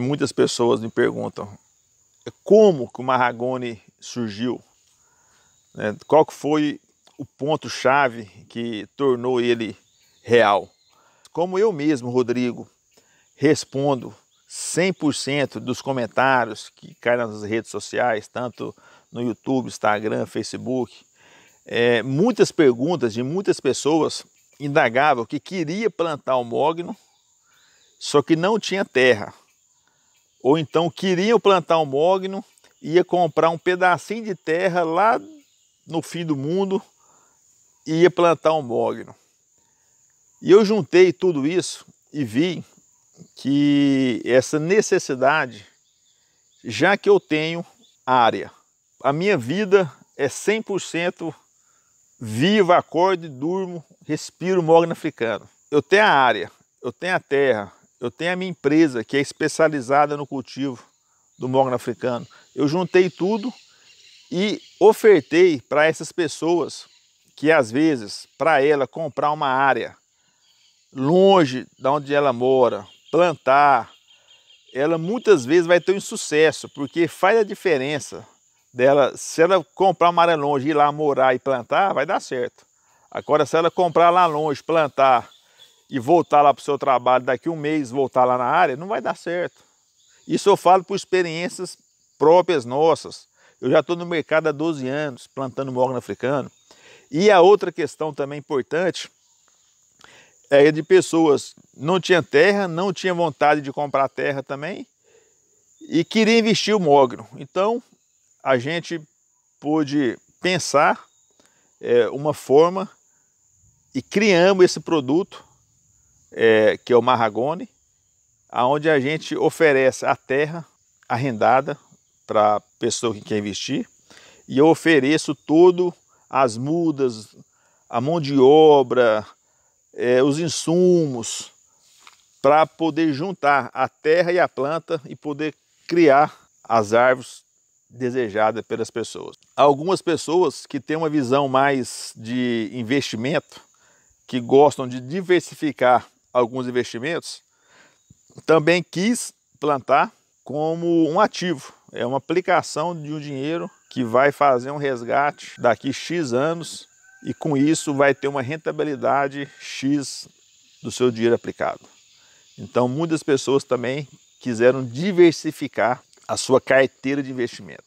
Muitas pessoas me perguntam é como que o Marragone surgiu, né? qual que foi o ponto-chave que tornou ele real. Como eu mesmo, Rodrigo, respondo 100% dos comentários que caem nas redes sociais, tanto no YouTube, Instagram, Facebook, é, muitas perguntas de muitas pessoas indagavam que queria plantar o mogno, só que não tinha terra ou então queriam plantar um mogno, ia comprar um pedacinho de terra lá no fim do mundo e ia plantar um mogno. E eu juntei tudo isso e vi que essa necessidade, já que eu tenho área, a minha vida é 100% viva, acordo, durmo, respiro mogno africano. Eu tenho a área, eu tenho a terra, eu tenho a minha empresa que é especializada no cultivo do mogno africano. Eu juntei tudo e ofertei para essas pessoas que às vezes para ela comprar uma área longe da onde ela mora, plantar, ela muitas vezes vai ter um sucesso, porque faz a diferença dela, se ela comprar uma área longe, ir lá morar e plantar, vai dar certo. Agora se ela comprar lá longe, plantar e voltar lá para o seu trabalho daqui um mês, voltar lá na área, não vai dar certo. Isso eu falo por experiências próprias nossas. Eu já estou no mercado há 12 anos, plantando mogno africano. E a outra questão também importante é de pessoas não tinha terra, não tinha vontade de comprar terra também e queria investir o mogno. Então a gente pôde pensar é, uma forma e criamos esse produto é, que é o Marragone, aonde a gente oferece a terra arrendada para a pessoa que quer investir e eu ofereço todo as mudas, a mão de obra, é, os insumos para poder juntar a terra e a planta e poder criar as árvores desejadas pelas pessoas. algumas pessoas que têm uma visão mais de investimento, que gostam de diversificar alguns investimentos, também quis plantar como um ativo. É uma aplicação de um dinheiro que vai fazer um resgate daqui X anos e com isso vai ter uma rentabilidade X do seu dinheiro aplicado. Então, muitas pessoas também quiseram diversificar a sua carteira de investimento.